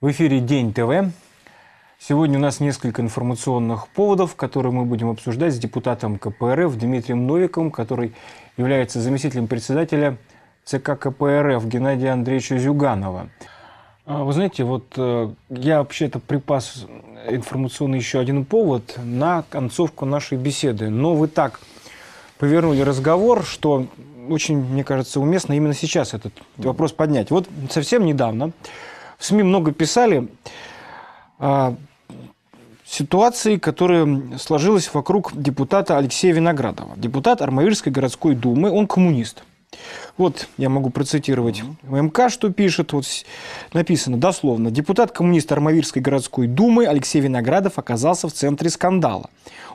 В эфире День ТВ. Сегодня у нас несколько информационных поводов, которые мы будем обсуждать с депутатом КПРФ Дмитрием Новиком, который является заместителем председателя ЦК КПРФ Геннадия Андреевича Зюганова. А, вы знаете, вот э, я вообще-то припас информационный еще один повод на концовку нашей беседы. Но вы так повернули разговор, что очень, мне кажется, уместно именно сейчас этот вопрос поднять. Вот совсем недавно в СМИ много писали о а, ситуации, которая сложилась вокруг депутата Алексея Виноградова. Депутат Армавирской городской думы, он коммунист. Вот я могу процитировать МК, что пишет, вот написано дословно. Депутат коммунист Армавирской городской думы Алексей Виноградов оказался в центре скандала.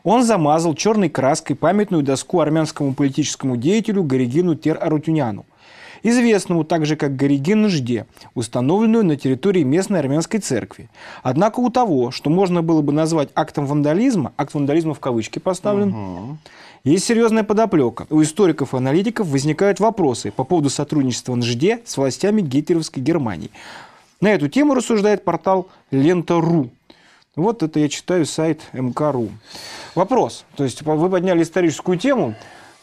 Он замазал черной краской памятную доску армянскому политическому деятелю Горегину Тер-Арутюняну известному также как Гориген Жде, установленную на территории местной армянской церкви. Однако у того, что можно было бы назвать актом вандализма, акт вандализма в кавычки поставлен, угу. Есть серьезная подоплека. У историков и аналитиков возникают вопросы по поводу сотрудничества НЖД с властями гитлеровской Германии. На эту тему рассуждает портал Лента.ру. Вот это я читаю сайт МК.ру. Вопрос. То есть вы подняли историческую тему.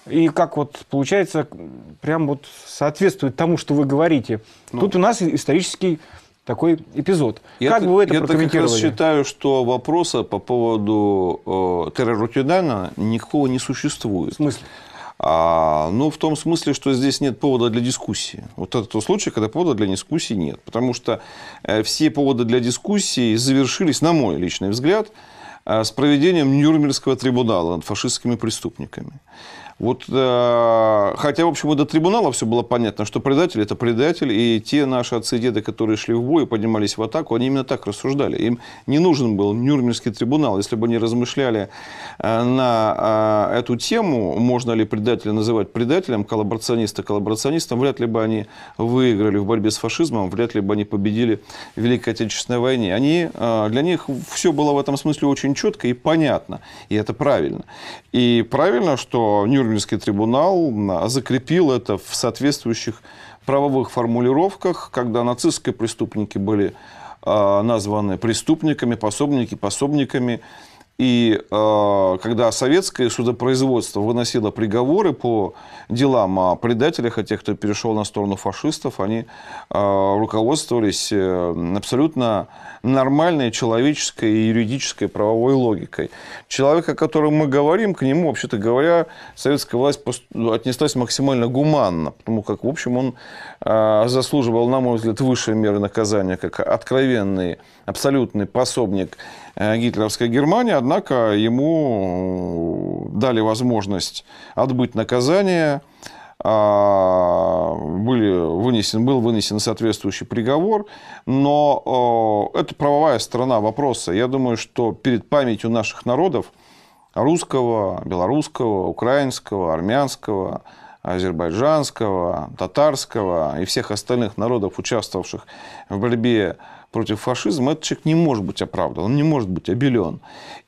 И как вот получается, прям вот соответствует тому, что вы говорите. Ну, Тут у нас исторический такой эпизод. Я, как бы вы это я прокомментировали? Я считаю, что вопроса по поводу э, террорутюдана никакого не существует. В смысле? А, ну, в том смысле, что здесь нет повода для дискуссии. Вот это тот случай, когда повода для дискуссии нет. Потому что э, все поводы для дискуссии завершились, на мой личный взгляд, э, с проведением Нюрнбергского трибунала над фашистскими преступниками. Вот, э, хотя, в общем, до трибунала все было понятно, что предатель – это предатель, и те наши отцы и деды, которые шли в бой и поднимались в атаку, они именно так рассуждали. Им не нужен был Нюрнбергский трибунал. Если бы они размышляли э, на э, эту тему, можно ли предателя называть предателем, коллаборациониста коллаборационистом, вряд ли бы они выиграли в борьбе с фашизмом, вряд ли бы они победили в Великой Отечественной войне. Они, э, для них все было в этом смысле очень четко и понятно, и это правильно. И правильно, что Нюрнбергский Нюрнбергский трибунал а закрепил это в соответствующих правовых формулировках, когда нацистские преступники были а, названы преступниками, пособники, пособниками и э, когда советское судопроизводство выносило приговоры по делам о предателях, о тех, кто перешел на сторону фашистов, они э, руководствовались э, абсолютно нормальной человеческой и юридической правовой логикой. Человек, о котором мы говорим, к нему, вообще-то говоря, советская власть ну, отнеслась максимально гуманно, потому как, в общем, он э, заслуживал, на мой взгляд, высшей меры наказания, как откровенный, абсолютный пособник э, гитлеровской Германии, Однако ему э, дали возможность отбыть наказание, а, были вынесен, был вынесен соответствующий приговор, но э, это правовая сторона вопроса. Я думаю, что перед памятью наших народов, русского, белорусского, украинского, армянского, азербайджанского, татарского и всех остальных народов, участвовавших в борьбе против фашизма, этот человек не может быть оправдан, он не может быть обелен.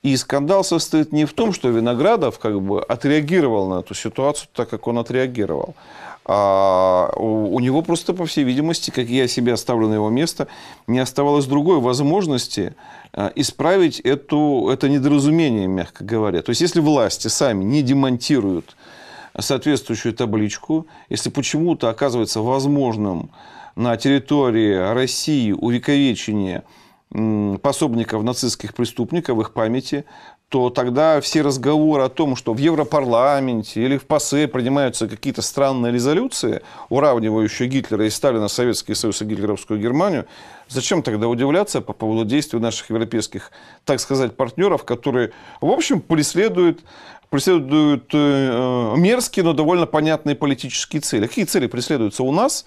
И скандал состоит не в том, что Виноградов как бы отреагировал на эту ситуацию так, как он отреагировал. А у него просто, по всей видимости, как я себе оставлю на его место, не оставалось другой возможности э, исправить эту, это недоразумение, мягко говоря. То есть, если власти сами не демонтируют соответствующую табличку. Если почему-то оказывается возможным на территории России увековечение пособников нацистских преступников, в их памяти, то тогда все разговоры о том, что в Европарламенте или в ПАСЕ принимаются какие-то странные резолюции, уравнивающие Гитлера и Сталина, Советский Союз и гитлеровскую Германию, зачем тогда удивляться по поводу действий наших европейских, так сказать, партнеров, которые, в общем, преследуют, преследуют э, э, мерзкие, но довольно понятные политические цели. Какие цели преследуются у нас,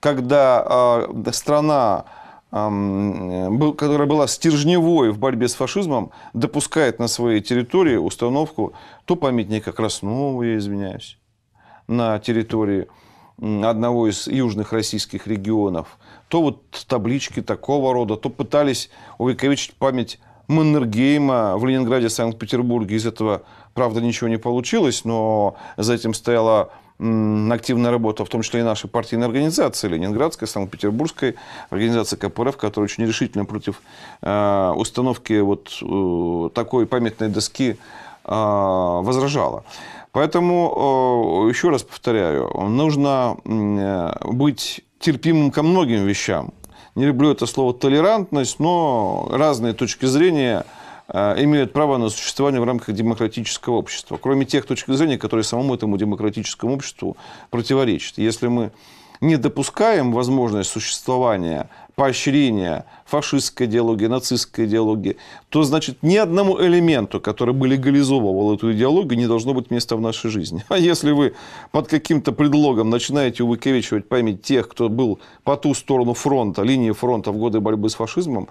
когда э, страна Э, которая была стержневой в борьбе с фашизмом, допускает на своей территории установку то памятника Красному, я извиняюсь, на территории одного из южных российских регионов, то вот таблички такого рода, то пытались увековечить память Маннергейма в Ленинграде, Санкт-Петербурге. Из этого, правда, ничего не получилось, но за этим стояла активная работа, в том числе и наши партийные организации, Ленинградской, Санкт-Петербургской организации КПРФ, которая очень решительно против э, установки вот э, такой памятной доски э, возражала. Поэтому, еще раз повторяю, нужно быть терпимым ко многим вещам. Не люблю это слово толерантность, но разные точки зрения – а, имеют право на существование в рамках демократического общества, кроме тех точек зрения, которые самому этому демократическому обществу противоречат. Если мы не допускаем возможность существования, поощрения фашистской идеологии, нацистской идеологии, то, значит, ни одному элементу, который бы легализовывал эту идеологию, не должно быть места в нашей жизни. А если вы под каким-то предлогом начинаете увековечивать память тех, кто был по ту сторону фронта, линии фронта в годы борьбы с фашизмом,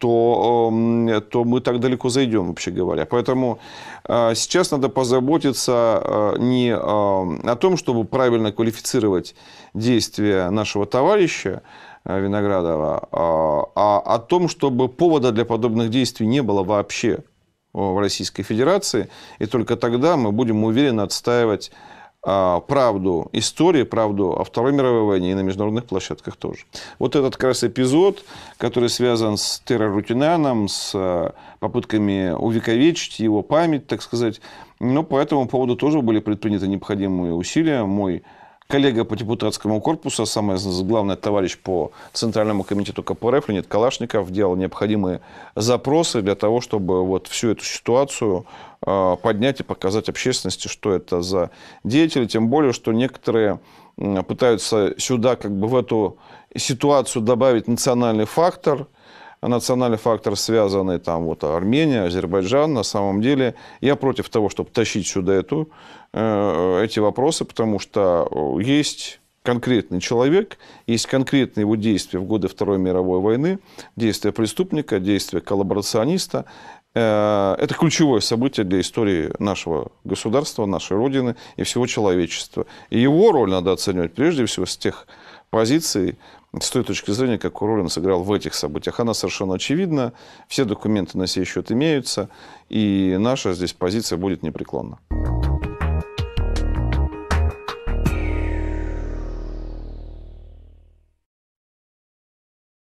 то, эм, то мы так далеко зайдем, вообще говоря. Поэтому э, сейчас надо позаботиться э, не э, о том, чтобы правильно квалифицировать действия нашего товарища Виноградова, а о том, чтобы повода для подобных действий не было вообще в Российской Федерации. И только тогда мы будем уверенно отстаивать а, правду истории, правду о Второй мировой войне и на международных площадках тоже. Вот этот как раз эпизод, который связан с террорутинаном, с а, попытками увековечить его память, так сказать. Но по этому поводу тоже были предприняты необходимые усилия. Мой коллега по депутатскому корпусу, а самый главный товарищ по Центральному комитету КПРФ Леонид Калашников делал необходимые запросы для того, чтобы вот всю эту ситуацию а, поднять и показать общественности, что это за деятели, тем более, что некоторые пытаются сюда, как бы в эту ситуацию добавить национальный фактор – а национальный фактор, связанный там вот Армения, Азербайджан, на самом деле я против того, чтобы тащить сюда эту, э, эти вопросы, потому что э, есть конкретный человек, есть конкретные его действия в годы Второй мировой войны, действия преступника, действия коллаборациониста. Э, это ключевое событие для истории нашего государства, нашей Родины и всего человечества. И его роль надо оценивать прежде всего с тех позиции с той точки зрения, как роль он сыграл в этих событиях. Она совершенно очевидна, все документы на сей счет имеются, и наша здесь позиция будет непреклонна.